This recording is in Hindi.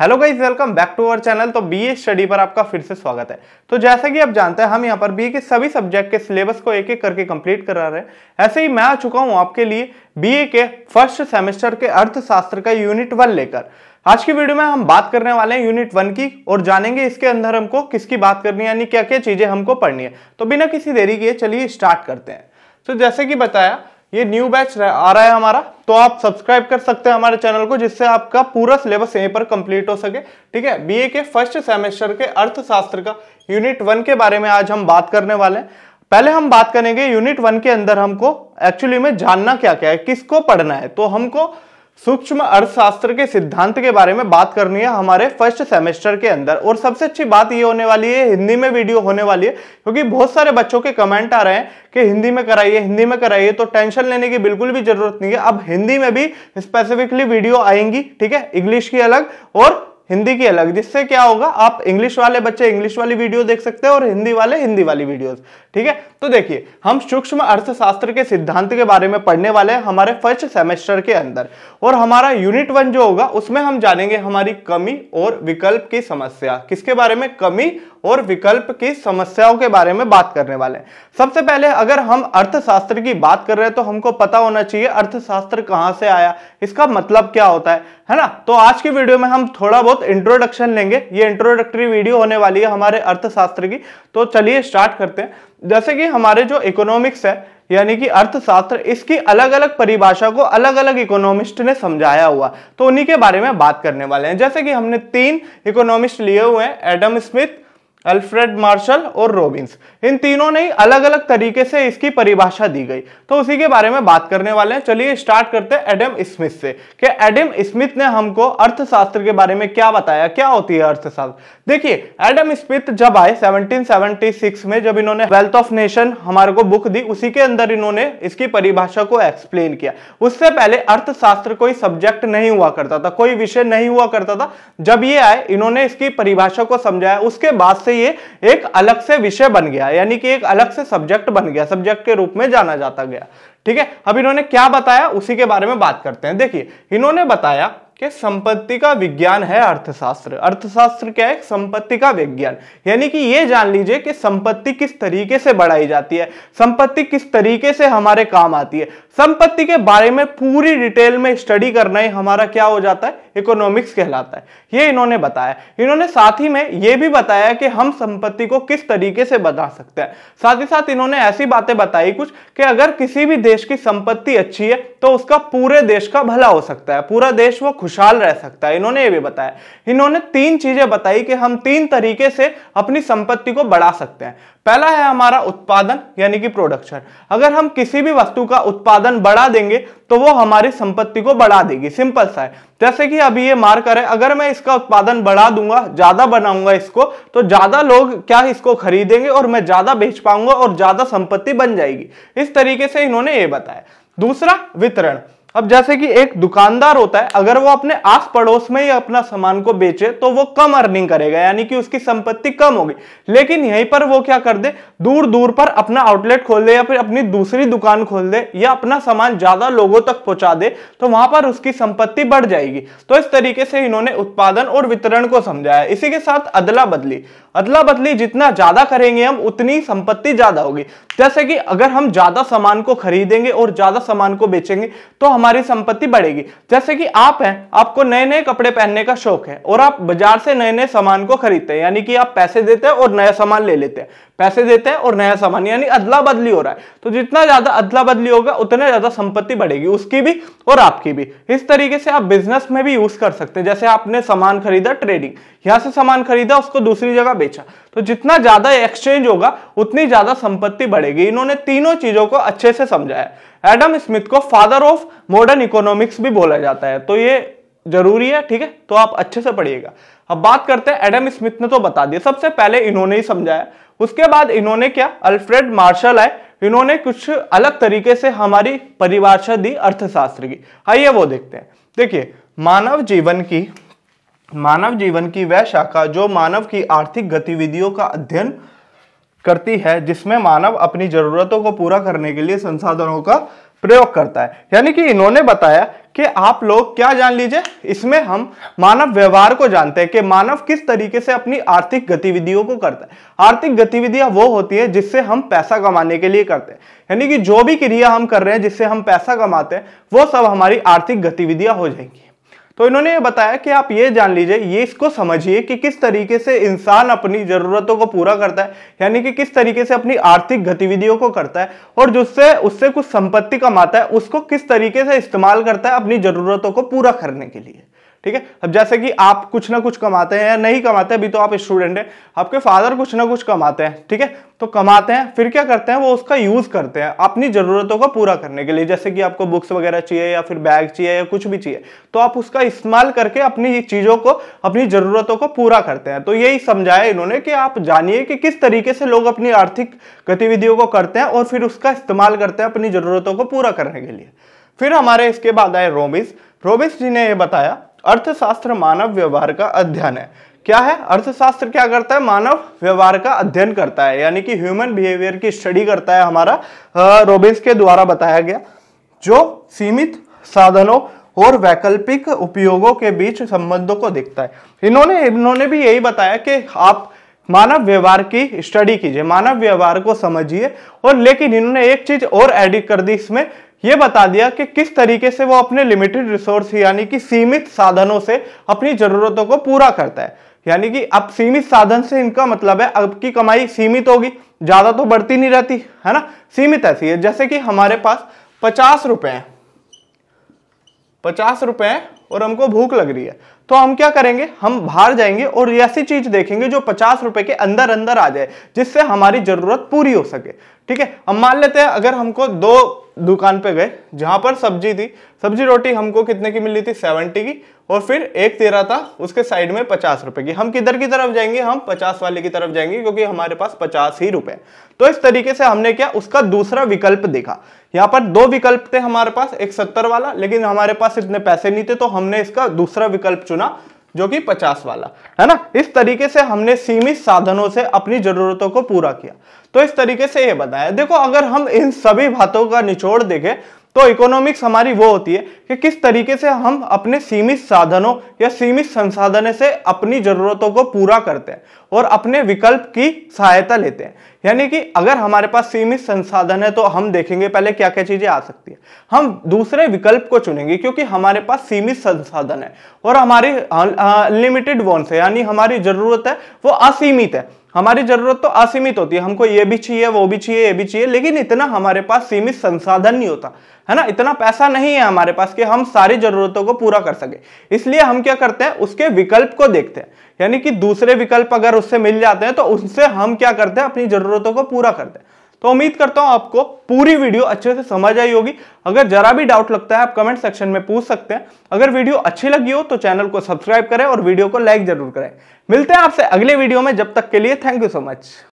hello guys welcome back to our channel तो बीए स्टडी पर आपका फिर से स्वागत है तो जैसा कि आप जानते हैं हम यहाँ पर बीए के सभी सब्जेक्ट के सिलेबस को एक एक करके कंप्लीट करा रहे हैं ऐसे ही मैं आ चुका हूँ आपके लिए बीए के फर्स्ट सेमेस्टर के अर्थशास्त्र का यूनिट वन लेकर आज की वीडियो में हम बात करने वाले हैं यूनिट वन की और जानेंगे इसके अंदर हमको किसकी बात करनी है यानी क्या क्या चीजें हमको पढ़नी है तो बिना किसी देरी के चलिए स्टार्ट करते हैं तो जैसे कि बताया ये न्यू बैच आ रहा है हमारा तो आप सब्सक्राइब कर सकते हैं हमारे चैनल को जिससे आपका पूरा सिलेबस यहीं पर कंप्लीट हो सके ठीक है बीए के फर्स्ट सेमेस्टर के अर्थशास्त्र का यूनिट वन के बारे में आज हम बात करने वाले हैं पहले हम बात करेंगे यूनिट वन के अंदर हमको एक्चुअली में जानना क्या क्या है किसको पढ़ना है तो हमको सूक्ष्म अर्थशास्त्र के सिद्धांत के बारे में बात करनी है हमारे फर्स्ट सेमेस्टर के अंदर और सबसे अच्छी बात ये होने वाली है हिंदी में वीडियो होने वाली है क्योंकि बहुत सारे बच्चों के कमेंट आ रहे हैं कि हिंदी में कराइए हिंदी में कराइए तो टेंशन लेने की बिल्कुल भी जरूरत नहीं है अब हिंदी में भी स्पेसिफिकली वीडियो आएंगी ठीक है इंग्लिश की अलग और हिंदी की अलग जिससे क्या होगा आप इंग्लिश वाले बच्चे इंग्लिश वाली वीडियो देख सकते हैं और हिंदी वाले हिंदी वाली वीडियोस ठीक है तो देखिए हम सूक्ष्म अर्थशास्त्र के सिद्धांत के बारे में पढ़ने वाले हैं हमारे फर्स्ट सेमेस्टर के अंदर और हमारा यूनिट वन जो होगा उसमें हम जानेंगे हमारी कमी और विकल्प की समस्या किसके बारे में कमी और विकल्प की समस्याओं के बारे में बात करने वाले हैं सबसे पहले अगर हम अर्थशास्त्र की बात कर रहे हैं तो हमको पता होना चाहिए अर्थशास्त्र कहाँ से आया इसका मतलब क्या होता है है ना तो आज की वीडियो में हम थोड़ा बहुत बहुत इंट्रोडक्शन लेंगे ये इंट्रोडक्टरी वीडियो होने वाली है हमारे अर्थशास्त्र की तो चलिए स्टार्ट करते हैं जैसे कि हमारे जो इकोनॉमिक्स है यानी कि अर्थशास्त्र इसकी अलग अलग परिभाषा को अलग अलग इकोनॉमिस्ट ने समझाया हुआ तो उन्हीं के बारे में बात करने वाले हैं जैसे कि हमने तीन इकोनॉमिस्ट लिए हुए हैं एडम स्मिथ अल्फ्रेड मार्शल और रॉबिन्स इन तीनों ने अलग अलग तरीके से इसकी परिभाषा दी गई तो उसी के बारे में बात करने वाले हैं चलिए स्टार्ट करते हैं एडम स्मिथ से कि एडम स्मिथ ने हमको अर्थशास्त्र के बारे में क्या बताया क्या होती है अर्थशास्त्र देखिए एडम स्मिथ जब आए 1776 में जब इन्होंने वेल्थ ऑफ नेशन हमारे को बुक दी उसी के अंदर इन्होंने इसकी परिभाषा को एक्सप्लेन किया उससे पहले अर्थशास्त्र कोई सब्जेक्ट नहीं हुआ करता था कोई विषय नहीं हुआ करता था जब ये आए इन्होंने इसकी परिभाषा को समझाया उसके बाद से से ये एक अलग से विषय बन गया यानी कि एक अलग से सब्जेक्ट बन गया सब्जेक्ट के रूप में जाना जाता गया ठीक है अब इन्होंने क्या बताया उसी के बारे में बात करते हैं देखिए इन्होंने बताया कि संपत्ति का विज्ञान है अर्थशास्त्र अर्थशास्त्र क्या है संपत्ति का विज्ञान यानी कि ये जान लीजिए कि संपत्ति किस तरीके से बढ़ाई जाती है संपत्ति किस तरीके से हमारे काम आती है संपत्ति के बारे में पूरी डिटेल में स्टडी करना ही हमारा क्या हो जाता है इकोनॉमिक्स कहलाता है ये इन्होंने बताया इन्होंने साथ ही में ये भी बताया कि हम संपत्ति को किस तरीके से बढ़ा सकते हैं साथ ही साथ इन्होंने ऐसी बातें बताई कुछ कि अगर किसी भी देश की संपत्ति अच्छी है तो उसका पूरे देश का भला हो सकता है पूरा देश वो खुश खुशहाल रह सकता है इन्होंने ये भी बताया इन्होंने तीन चीजें बताई कि हम तीन तरीके से अपनी संपत्ति को बढ़ा सकते हैं पहला है हमारा उत्पादन यानी कि प्रोडक्शन अगर हम किसी भी वस्तु का उत्पादन बढ़ा देंगे तो वो हमारी संपत्ति को बढ़ा देगी सिंपल सा है जैसे कि अभी ये मार्कर है अगर मैं इसका उत्पादन बढ़ा दूंगा ज्यादा बनाऊंगा इसको तो ज्यादा लोग क्या इसको खरीदेंगे और मैं ज्यादा बेच पाऊंगा और ज्यादा संपत्ति बन जाएगी इस तरीके से इन्होंने ये बताया दूसरा वितरण अब जैसे कि एक दुकानदार होता है अगर वो अपने आस पड़ोस में ही अपना सामान को बेचे तो वो कम अर्निंग करेगा यानी कि उसकी संपत्ति कम होगी लेकिन यहीं पर वो क्या कर दे दूर दूर पर अपना आउटलेट खोल दे या फिर अपनी दूसरी दुकान खोल दे या अपना सामान ज्यादा लोगों तक पहुंचा दे तो वहां पर उसकी संपत्ति बढ़ जाएगी तो इस तरीके से इन्होंने उत्पादन और वितरण को समझाया इसी के साथ अदला बदली अदला बदली जितना ज्यादा करेंगे हम उतनी संपत्ति ज्यादा होगी जैसे कि अगर हम ज्यादा सामान को खरीदेंगे और ज्यादा सामान को बेचेंगे तो हम हमारी संपत्ति बढ़ेगी जैसे कि आप हैं आपको नए नए कपड़े पहनने का शौक है और आप बाजार से नए नए सामान को खरीदते हैं यानी कि आप पैसे देते हैं और नया सामान ले लेते हैं पैसे देते हैं और नया सामान यानी अदला बदली हो रहा है तो जितना ज्यादा अदला बदली होगा उतना ज्यादा संपत्ति बढ़ेगी उसकी भी और आपकी भी इस तरीके से आप बिजनेस में भी यूज कर सकते हैं जैसे आपने सामान खरीदा ट्रेडिंग यहां से सामान खरीदा उसको दूसरी जगह बेचा तो जितना ज्यादा एक्सचेंज होगा उतनी ज्यादा संपत्ति बढ़ेगी इन्होंने तीनों चीजों को अच्छे से समझाया एडम स्मिथ को फादर ऑफ मॉडर्न इकोनॉमिक्स भी बोला जाता है तो ये जरूरी है ठीक है तो आप अच्छे से पढ़िएगा अब बात करते हैं एडम स्मिथ ने तो बता दिया सबसे पहले इन्होंने ही समझाया उसके बाद इन्होंने क्या अल्फ्रेड मार्शल आए इन्होंने कुछ अलग तरीके से हमारी परिभाषा दी अर्थशास्त्र की आइए वो देखते हैं देखिए मानव जीवन की मानव जीवन की वह शाखा जो मानव की आर्थिक गतिविधियों का अध्ययन करती है जिसमें मानव अपनी जरूरतों को पूरा करने के लिए संसाधनों का प्रयोग करता है यानी कि इन्होंने बताया कि आप लोग क्या जान लीजिए इसमें हम मानव व्यवहार को जानते हैं कि मानव किस तरीके से अपनी आर्थिक गतिविधियों को करता है आर्थिक गतिविधियां वो होती है जिससे हम पैसा कमाने के लिए करते हैं यानी कि जो भी क्रिया हम कर रहे हैं जिससे हम पैसा कमाते हैं वो सब हमारी आर्थिक गतिविधियां हो जाएंगी तो इन्होंने ये बताया कि आप ये जान लीजिए ये इसको समझिए कि किस तरीके से इंसान अपनी ज़रूरतों को पूरा करता है यानी कि किस तरीके से अपनी आर्थिक गतिविधियों को करता है और जिससे उससे कुछ संपत्ति कमाता है उसको किस तरीके से इस्तेमाल करता है अपनी ज़रूरतों को पूरा करने के लिए ठीक है अब जैसे कि आप कुछ ना कुछ कमाते हैं या नहीं कमाते अभी तो आप स्टूडेंट हैं आपके फादर कुछ ना कुछ कमाते हैं ठीक है तो कमाते हैं फिर क्या करते हैं वो उसका यूज करते हैं अपनी जरूरतों को पूरा करने के लिए जैसे कि आपको बुक्स वगैरह चाहिए या फिर बैग चाहिए या कुछ भी चाहिए तो आप उसका इस्तेमाल करके अपनी चीजों को अपनी जरूरतों को पूरा करते हैं तो यही समझाया इन्होंने कि आप जानिए कि किस तरीके से लोग अपनी आर्थिक गतिविधियों को करते हैं और फिर उसका इस्तेमाल करते हैं अपनी जरूरतों को पूरा करने के लिए फिर हमारे इसके बाद आए रोमिस रोमिस जी ने यह बताया अर्थशास्त्र मानव व्यवहार का अध्ययन है क्या है अर्थशास्त्र क्या करता है मानव व्यवहार का अध्ययन करता है यानी कि ह्यूमन बिहेवियर की स्टडी करता है हमारा रोबिन्स के द्वारा बताया गया जो सीमित साधनों और वैकल्पिक उपयोगों के बीच संबंधों को देखता है इन्होंने इन्होंने भी यही बताया कि आप मानव व्यवहार की स्टडी कीजिए मानव व्यवहार को समझिए और लेकिन इन्होंने एक चीज और एडिट कर दी इसमें ये बता दिया कि किस तरीके से वो अपने लिमिटेड रिसोर्स यानी कि सीमित साधनों से अपनी जरूरतों को पूरा करता है यानी कि अब सीमित साधन से इनका मतलब है अब की कमाई सीमित होगी ज्यादा तो बढ़ती नहीं रहती है ना सीमित ऐसी है जैसे कि हमारे पास पचास रुपए हैं पचास रुपए हैं और हमको भूख लग रही है तो हम क्या करेंगे हम बाहर जाएंगे और ऐसी चीज देखेंगे जो पचास रुपए के अंदर अंदर आ जाए जिससे हमारी जरूरत पूरी हो सके ठीक है हम मान लेते हैं अगर हमको दो दुकान पे गए जहाँ पर सब्जी थी सब्जी रोटी हमको कितने की मिली थी सेवेंटी की और फिर एक तेरा था उसके साइड में पचास रुपए की हम किधर की तरफ जाएंगे हम पचास वाले की तरफ जाएंगे क्योंकि हमारे पास पचास ही रुपए तो इस तरीके से हमने क्या उसका दूसरा विकल्प देखा यहाँ पर दो विकल्प थे हमारे पास एक सत्तर वाला लेकिन हमारे पास इतने पैसे नहीं थे तो हमने इसका दूसरा विकल्प चुना जो कि 50 वाला है ना इस तरीके से हमने सीमित साधनों से अपनी जरूरतों को पूरा किया तो इस तरीके से ये बताया देखो अगर हम इन सभी बातों का निचोड़ देखें तो इकोनॉमिक्स हमारी वो होती है कि किस तरीके से हम अपने सीमित साधनों या सीमित संसाधन से अपनी जरूरतों को पूरा करते हैं और अपने विकल्प की सहायता लेते हैं यानी कि अगर हमारे पास सीमित संसाधन है तो हम देखेंगे पहले क्या क्या चीजें आ सकती है हम दूसरे विकल्प को चुनेंगे क्योंकि हमारे पास सीमित संसाधन है और हमारी अनलिमिटेड वॉन्स है यानी हमारी जरूरत है वो असीमित है हमारी जरूरत तो असीमित होती है हमको ये भी चाहिए वो भी चाहिए ये भी चाहिए लेकिन इतना हमारे पास सीमित संसाधन नहीं होता है ना इतना पैसा नहीं है हमारे पास कि हम सारी जरूरतों को पूरा कर सके इसलिए हम क्या करते हैं उसके विकल्प को देखते हैं यानी कि दूसरे विकल्प अगर उससे मिल जाते हैं तो उनसे हम क्या करते हैं अपनी जरूरतों को पूरा करते हैं तो उम्मीद करता हूं आपको पूरी वीडियो अच्छे से समझ आई होगी अगर जरा भी डाउट लगता है आप कमेंट सेक्शन में पूछ सकते हैं अगर वीडियो अच्छी लगी हो तो चैनल को सब्सक्राइब करें और वीडियो को लाइक जरूर करें मिलते हैं आपसे अगले वीडियो में जब तक के लिए थैंक यू सो मच